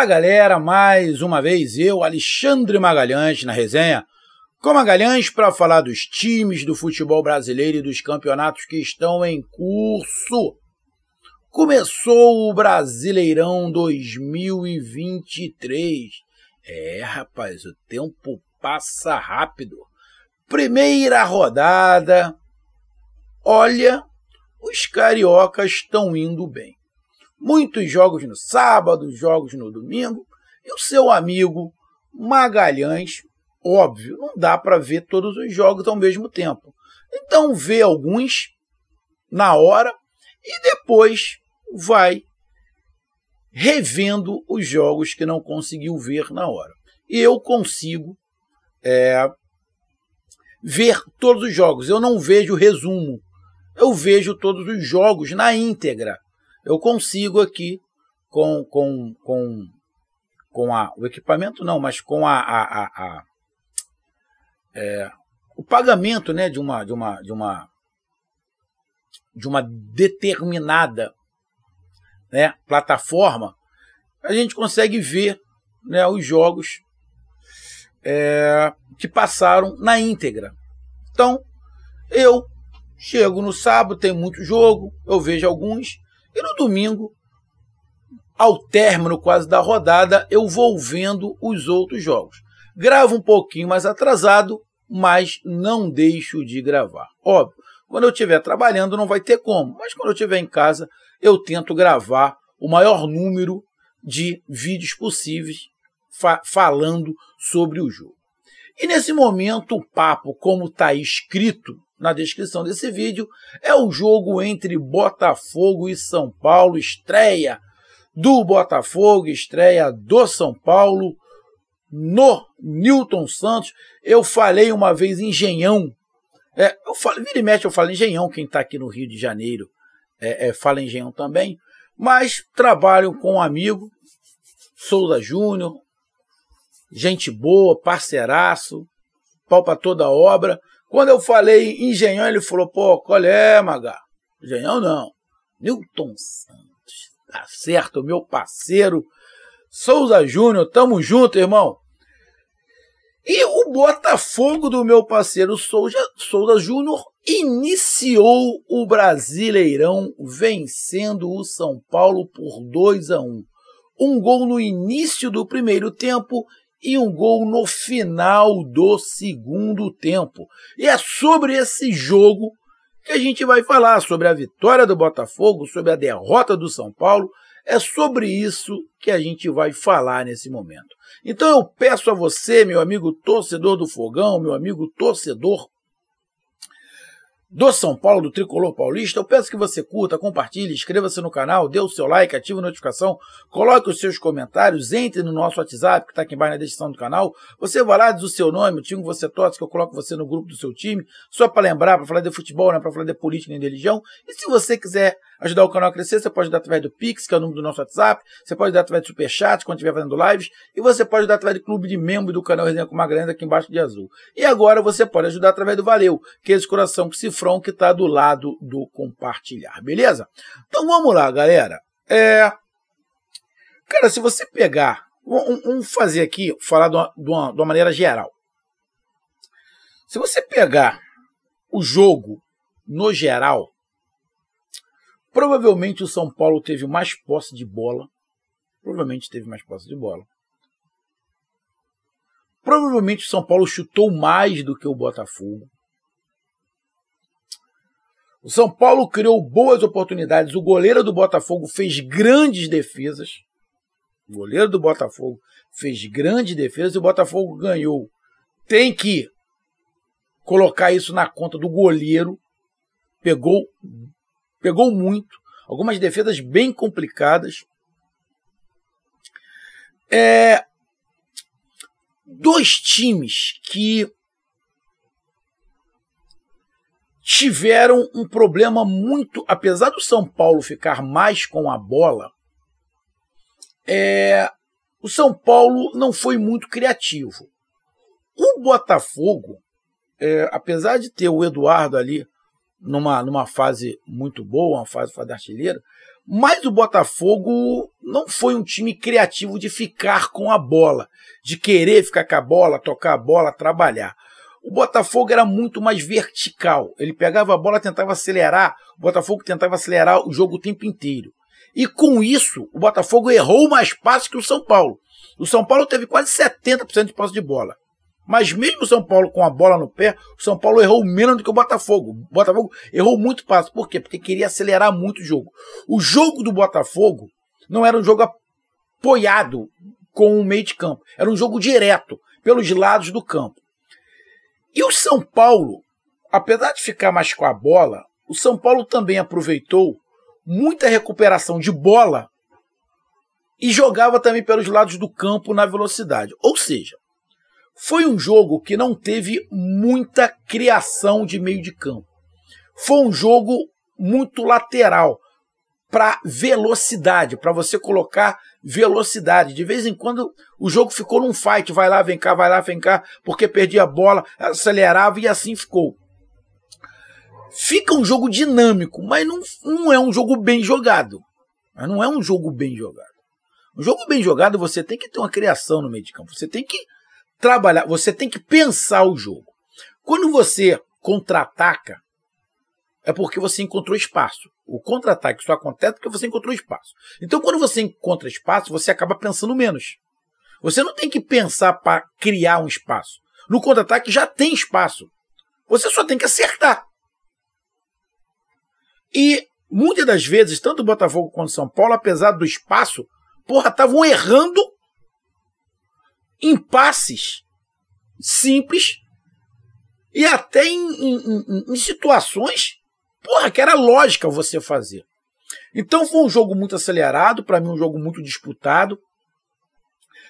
Fala galera, mais uma vez eu, Alexandre Magalhães, na resenha com Magalhães para falar dos times do futebol brasileiro e dos campeonatos que estão em curso. Começou o Brasileirão 2023. É, rapaz, o tempo passa rápido. Primeira rodada. Olha, os cariocas estão indo bem muitos jogos no sábado, jogos no domingo, e o seu amigo Magalhães, óbvio, não dá para ver todos os jogos ao mesmo tempo. Então vê alguns na hora e depois vai revendo os jogos que não conseguiu ver na hora. E eu consigo é, ver todos os jogos. Eu não vejo resumo. Eu vejo todos os jogos na íntegra eu consigo aqui com, com, com, com a, o equipamento, não, mas com a, a, a, a é, o pagamento né, de, uma, de, uma, de, uma, de uma determinada né, plataforma, a gente consegue ver né, os jogos é, que passaram na íntegra. Então, eu chego no sábado, tem muito jogo, eu vejo alguns, e no domingo, ao término quase da rodada, eu vou vendo os outros jogos. Gravo um pouquinho mais atrasado, mas não deixo de gravar. Óbvio, quando eu estiver trabalhando não vai ter como, mas quando eu estiver em casa, eu tento gravar o maior número de vídeos possíveis fa falando sobre o jogo. E nesse momento, o papo, como está escrito na descrição desse vídeo, é o jogo entre Botafogo e São Paulo, estreia do Botafogo, estreia do São Paulo no Newton Santos. Eu falei uma vez engenhão. É, eu falo, vira e mexe, eu falo engenhão, quem está aqui no Rio de Janeiro é, é, fala engenhão também. Mas trabalho com um amigo, Souza Júnior, gente boa, parceiraço, pau pra toda obra. Quando eu falei engenhão, ele falou, pô, qual é, Maga? Engenhão não. Newton Santos. Tá certo, meu parceiro. Souza Júnior, tamo junto, irmão. E o Botafogo do meu parceiro Souza, Souza Júnior iniciou o Brasileirão vencendo o São Paulo por 2 a 1. Um gol no início do primeiro tempo e um gol no final do segundo tempo. E é sobre esse jogo que a gente vai falar, sobre a vitória do Botafogo, sobre a derrota do São Paulo. É sobre isso que a gente vai falar nesse momento. Então eu peço a você, meu amigo torcedor do Fogão, meu amigo torcedor do São Paulo, do Tricolor Paulista, eu peço que você curta, compartilhe, inscreva-se no canal, dê o seu like, ative a notificação, coloque os seus comentários, entre no nosso WhatsApp, que está aqui embaixo na descrição do canal. Você vai lá, diz o seu nome, o time que você torce, que eu coloco você no grupo do seu time, só para lembrar, para falar de futebol, não é para falar de política nem de religião. E se você quiser ajudar o canal a crescer, você pode ajudar através do Pix, que é o número do nosso WhatsApp, você pode ajudar através do Superchat, quando estiver fazendo lives, e você pode ajudar através do clube de membro do canal Resenha com Grande aqui embaixo de azul. E agora você pode ajudar através do Valeu, que é esse coração que cifrão que está do lado do compartilhar, beleza? Então vamos lá, galera. É... Cara, se você pegar, vamos fazer aqui, falar de uma, de uma, de uma maneira geral. Se você pegar o jogo no geral, Provavelmente o São Paulo teve mais posse de bola. Provavelmente teve mais posse de bola. Provavelmente o São Paulo chutou mais do que o Botafogo. O São Paulo criou boas oportunidades. O goleiro do Botafogo fez grandes defesas. O goleiro do Botafogo fez grandes defesas e o Botafogo ganhou. Tem que colocar isso na conta do goleiro. Pegou pegou muito, algumas defesas bem complicadas. É, dois times que tiveram um problema muito, apesar do São Paulo ficar mais com a bola, é, o São Paulo não foi muito criativo. O Botafogo, é, apesar de ter o Eduardo ali numa, numa fase muito boa, uma fase, fase artilheira, mas o Botafogo não foi um time criativo de ficar com a bola, de querer ficar com a bola, tocar a bola, trabalhar. O Botafogo era muito mais vertical. Ele pegava a bola, tentava acelerar. O Botafogo tentava acelerar o jogo o tempo inteiro. E com isso, o Botafogo errou mais passes que o São Paulo. O São Paulo teve quase 70% de posse de bola. Mas mesmo o São Paulo com a bola no pé, o São Paulo errou menos do que o Botafogo. O Botafogo errou muito passo. Por quê? Porque queria acelerar muito o jogo. O jogo do Botafogo não era um jogo apoiado com o meio de campo. Era um jogo direto, pelos lados do campo. E o São Paulo, apesar de ficar mais com a bola, o São Paulo também aproveitou muita recuperação de bola e jogava também pelos lados do campo na velocidade. Ou seja, foi um jogo que não teve muita criação de meio de campo. Foi um jogo muito lateral para velocidade, para você colocar velocidade. De vez em quando o jogo ficou num fight, vai lá, vem cá, vai lá, vem cá, porque perdia a bola, acelerava e assim ficou. Fica um jogo dinâmico, mas não, não é um jogo bem jogado. Mas não é um jogo bem jogado. Um jogo bem jogado você tem que ter uma criação no meio de campo, você tem que trabalhar, você tem que pensar o jogo. Quando você contra-ataca, é porque você encontrou espaço. O contra-ataque só acontece porque você encontrou espaço. Então, quando você encontra espaço, você acaba pensando menos. Você não tem que pensar para criar um espaço. No contra-ataque já tem espaço. Você só tem que acertar. E muitas das vezes, tanto o Botafogo quanto o São Paulo, apesar do espaço, porra, estavam errando em passes simples e até em, em, em, em situações porra, que era lógica você fazer. Então foi um jogo muito acelerado, para mim um jogo muito disputado,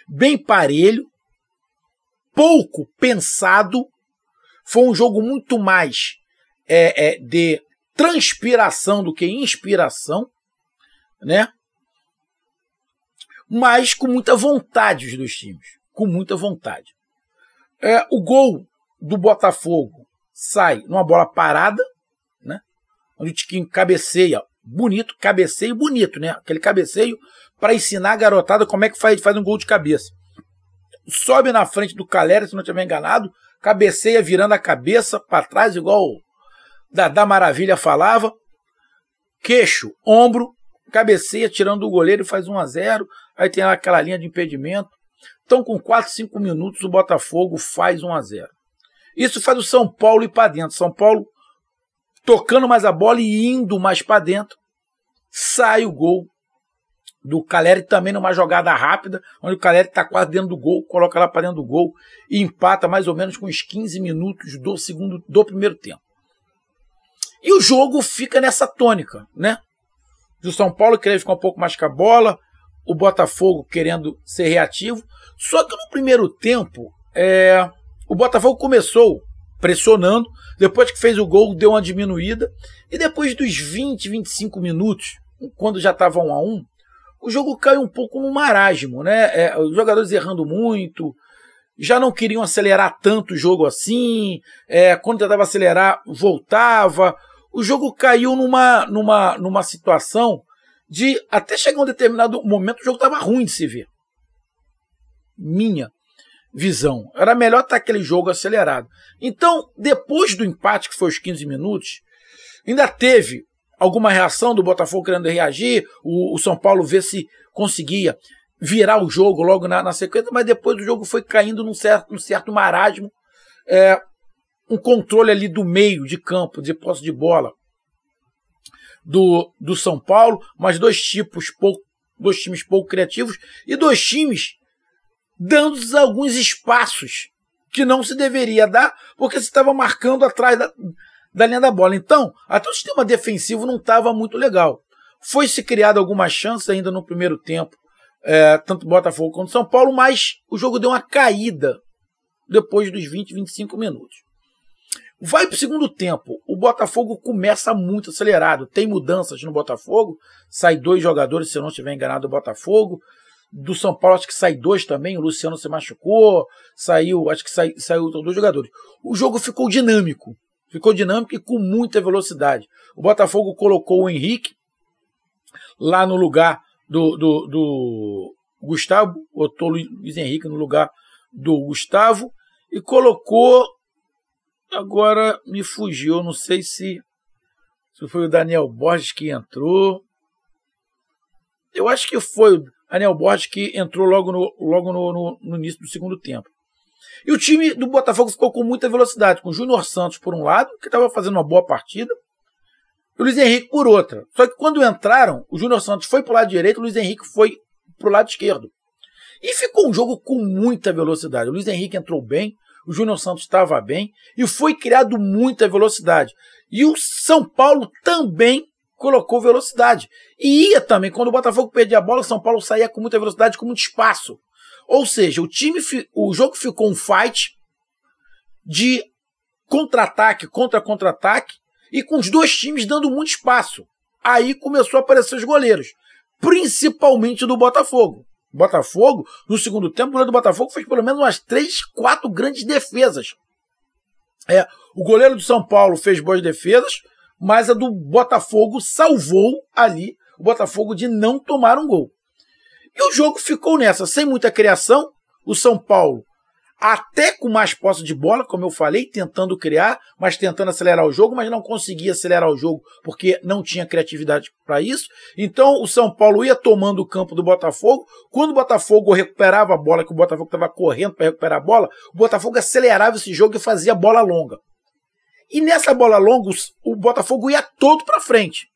bem parelho, pouco pensado, foi um jogo muito mais é, é, de transpiração do que inspiração, né? Mas com muita vontade dos times com muita vontade. É, o gol do Botafogo sai numa bola parada, né? Onde o Tiquinho cabeceia, bonito, cabeceio bonito, né? Aquele cabeceio para ensinar a garotada como é que faz, faz um gol de cabeça. Sobe na frente do Calera, se não estiver enganado, cabeceia virando a cabeça para trás, igual o da Maravilha falava. Queixo, ombro, cabeceia tirando o goleiro e faz 1 a 0 Aí tem aquela linha de impedimento. Então, com 4, 5 minutos, o Botafogo faz 1 a 0 Isso faz o São Paulo ir para dentro. São Paulo tocando mais a bola e indo mais para dentro. Sai o gol do Caleri também numa jogada rápida, onde o Caleri está quase dentro do gol, coloca lá para dentro do gol e empata mais ou menos com os 15 minutos do segundo do primeiro tempo. E o jogo fica nessa tônica, né? O São Paulo queria ficar um pouco mais com a bola, o Botafogo querendo ser reativo. Só que no primeiro tempo, é, o Botafogo começou pressionando, depois que fez o gol, deu uma diminuída, e depois dos 20, 25 minutos, quando já estava um a um, o jogo caiu um pouco no marasmo, né? É, os jogadores errando muito, já não queriam acelerar tanto o jogo assim, é, quando tentava acelerar, voltava. O jogo caiu numa, numa, numa situação de até chegar um determinado momento o jogo estava ruim de se ver. Minha visão. Era melhor estar tá aquele jogo acelerado. Então, depois do empate, que foi os 15 minutos, ainda teve alguma reação do Botafogo querendo reagir, o, o São Paulo ver se conseguia virar o jogo logo na, na, sequência, mas depois o jogo foi caindo num certo, num certo marasmo. É, um controle ali do meio de campo, de posse de bola, do, do São Paulo, mas dois tipos pouco, dois times pouco criativos e dois times dando alguns espaços que não se deveria dar, porque se estava marcando atrás da, da linha da bola. Então, até o sistema defensivo não estava muito legal. Foi se criada alguma chance ainda no primeiro tempo, é, tanto Botafogo quanto São Paulo, mas o jogo deu uma caída depois dos 20, 25 minutos. Vai para o segundo tempo. O Botafogo começa muito acelerado. Tem mudanças no Botafogo. Sai dois jogadores, se eu não estiver enganado, do Botafogo. Do São Paulo, acho que sai dois também. O Luciano se machucou. Saiu, acho que sai, saiu dois jogadores. O jogo ficou dinâmico. Ficou dinâmico e com muita velocidade. O Botafogo colocou o Henrique lá no lugar do, do, do Gustavo. Botou o Luiz Henrique no lugar do Gustavo. E colocou Agora me fugiu, não sei se, se foi o Daniel Borges que entrou. Eu acho que foi o Daniel Borges que entrou logo no, logo no, no, no início do segundo tempo. E o time do Botafogo ficou com muita velocidade, com o Júnior Santos por um lado, que estava fazendo uma boa partida, e o Luiz Henrique por outra. Só que quando entraram, o Júnior Santos foi para o lado direito, o Luiz Henrique foi para o lado esquerdo. E ficou um jogo com muita velocidade. O Luiz Henrique entrou bem, o Júnior Santos estava bem e foi criado muita velocidade. E o São Paulo também colocou velocidade. E ia também, quando o Botafogo perdia a bola, o São Paulo saía com muita velocidade, com muito espaço. Ou seja, o time o jogo ficou um fight de contra-ataque contra contra-ataque e com os dois times dando muito espaço. Aí começou a aparecer os goleiros, principalmente do Botafogo. Botafogo, no segundo tempo, o goleiro do Botafogo fez pelo menos umas três, quatro grandes defesas. É, o goleiro do São Paulo fez boas defesas, mas a do Botafogo salvou ali o Botafogo de não tomar um gol. E o jogo ficou nessa, sem muita criação. O São Paulo até com mais posse de bola, como eu falei, tentando criar, mas tentando acelerar o jogo, mas não conseguia acelerar o jogo porque não tinha criatividade para isso. Então o São Paulo ia tomando o campo do Botafogo. Quando o Botafogo recuperava a bola, que o Botafogo estava correndo para recuperar a bola, o Botafogo acelerava esse jogo e fazia bola longa. E nessa bola longa, o Botafogo ia todo para frente.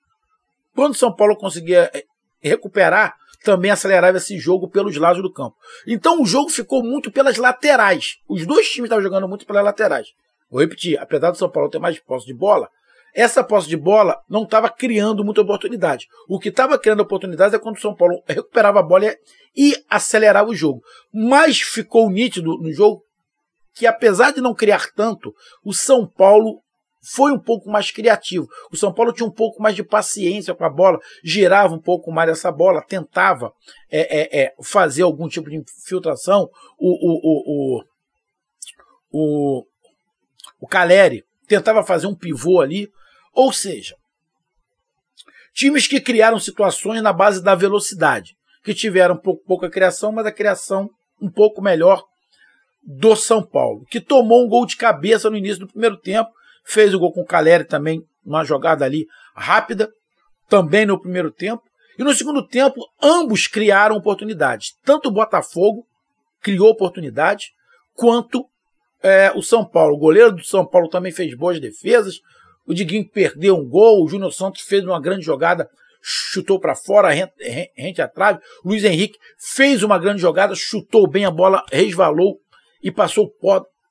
Quando o São Paulo conseguia eh, recuperar, também acelerava esse jogo pelos lados do campo. Então o jogo ficou muito pelas laterais. Os dois times estavam jogando muito pelas laterais. Vou repetir, apesar do São Paulo ter mais posse de bola, essa posse de bola não estava criando muita oportunidade. O que estava criando oportunidades é quando o São Paulo recuperava a bola e acelerava o jogo. Mas ficou nítido no jogo que, apesar de não criar tanto, o São Paulo foi um pouco mais criativo. O São Paulo tinha um pouco mais de paciência com a bola, girava um pouco mais essa bola, tentava é, é, é, fazer algum tipo de infiltração. O, o, o, o, o, o Caleri tentava fazer um pivô ali. Ou seja, times que criaram situações na base da velocidade, que tiveram pouco, pouca criação, mas a criação um pouco melhor do São Paulo, que tomou um gol de cabeça no início do primeiro tempo Fez o gol com o Caleri também, uma jogada ali rápida, também no primeiro tempo. E no segundo tempo, ambos criaram oportunidades. Tanto o Botafogo criou oportunidade, quanto é, o São Paulo. O goleiro do São Paulo também fez boas defesas. O Diguinho perdeu um gol. O Júnior Santos fez uma grande jogada, chutou para fora, rente, rente à trave. Luiz Henrique fez uma grande jogada, chutou bem a bola, resvalou e passou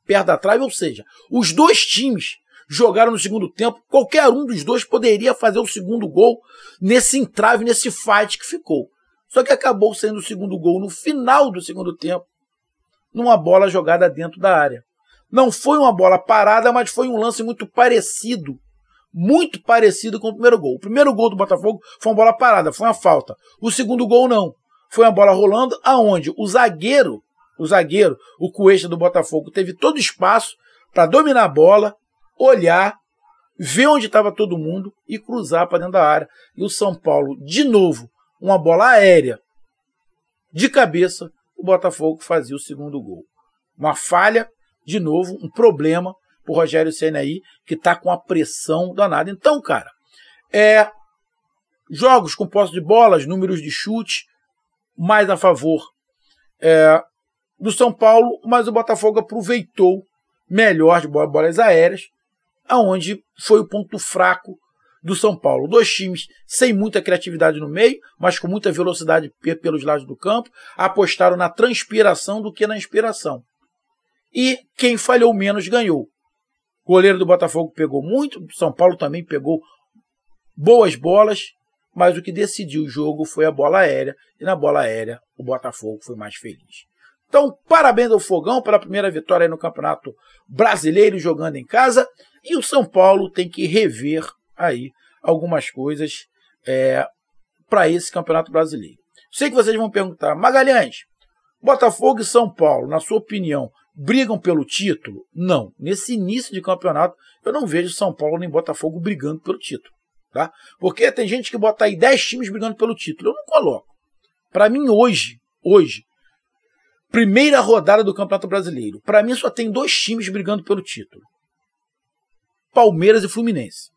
perto da trave. Ou seja, os dois times jogaram no segundo tempo. Qualquer um dos dois poderia fazer o segundo gol nesse entrave, nesse fight que ficou. Só que acabou sendo o segundo gol no final do segundo tempo, numa bola jogada dentro da área. Não foi uma bola parada, mas foi um lance muito parecido. Muito parecido com o primeiro gol. O primeiro gol do Botafogo foi uma bola parada, foi uma falta. O segundo gol não. Foi uma bola rolando aonde o zagueiro, o zagueiro, o Cuesta do Botafogo teve todo espaço para dominar a bola, olhar, ver onde estava todo mundo e cruzar para dentro da área. E o São Paulo, de novo, uma bola aérea de cabeça, o Botafogo fazia o segundo gol. Uma falha, de novo, um problema para o Rogério Senna aí, que está com a pressão danada. Então, cara, é jogos com posse de bolas, números de chute, mais a favor é, do São Paulo, mas o Botafogo aproveitou melhor de bolas aéreas aonde foi o ponto fraco do São Paulo. Dois times sem muita criatividade no meio, mas com muita velocidade pelos lados do campo, apostaram na transpiração do que na inspiração. E quem falhou menos ganhou. O goleiro do Botafogo pegou muito, o São Paulo também pegou boas bolas, mas o que decidiu o jogo foi a bola aérea, e na bola aérea o Botafogo foi mais feliz. Então, parabéns ao Fogão pela primeira vitória no Campeonato Brasileiro jogando em casa. E o São Paulo tem que rever aí algumas coisas é, para esse Campeonato Brasileiro. Sei que vocês vão perguntar, Magalhães, Botafogo e São Paulo, na sua opinião, brigam pelo título? Não. Nesse início de campeonato, eu não vejo São Paulo nem Botafogo brigando pelo título. Tá? Porque tem gente que bota aí 10 times brigando pelo título. Eu não coloco. Para mim, hoje, hoje, Primeira rodada do Campeonato Brasileiro. Para mim só tem dois times brigando pelo título: Palmeiras e Fluminense.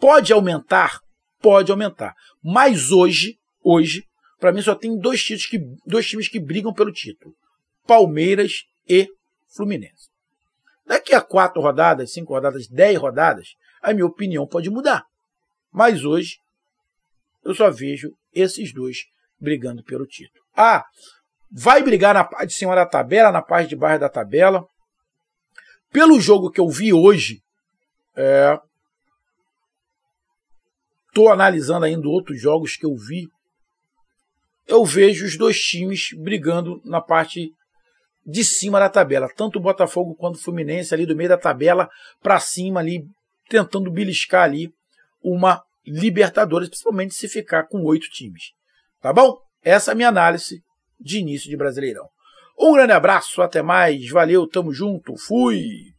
Pode aumentar? Pode aumentar. Mas hoje, hoje, para mim só tem dois times, que, dois times que brigam pelo título: Palmeiras e Fluminense. Daqui a quatro rodadas, cinco rodadas, dez rodadas, a minha opinião pode mudar. Mas hoje eu só vejo esses dois brigando pelo título. Ah, vai brigar na parte de cima da tabela, na parte de baixo da tabela. Pelo jogo que eu vi hoje, é, tô analisando ainda outros jogos que eu vi, eu vejo os dois times brigando na parte de cima da tabela, tanto o Botafogo quanto o Fluminense ali do meio da tabela para cima ali, tentando beliscar ali uma Libertadores, principalmente se ficar com oito times. Tá bom? Essa é a minha análise de início de Brasileirão. Um grande abraço, até mais, valeu, tamo junto, fui!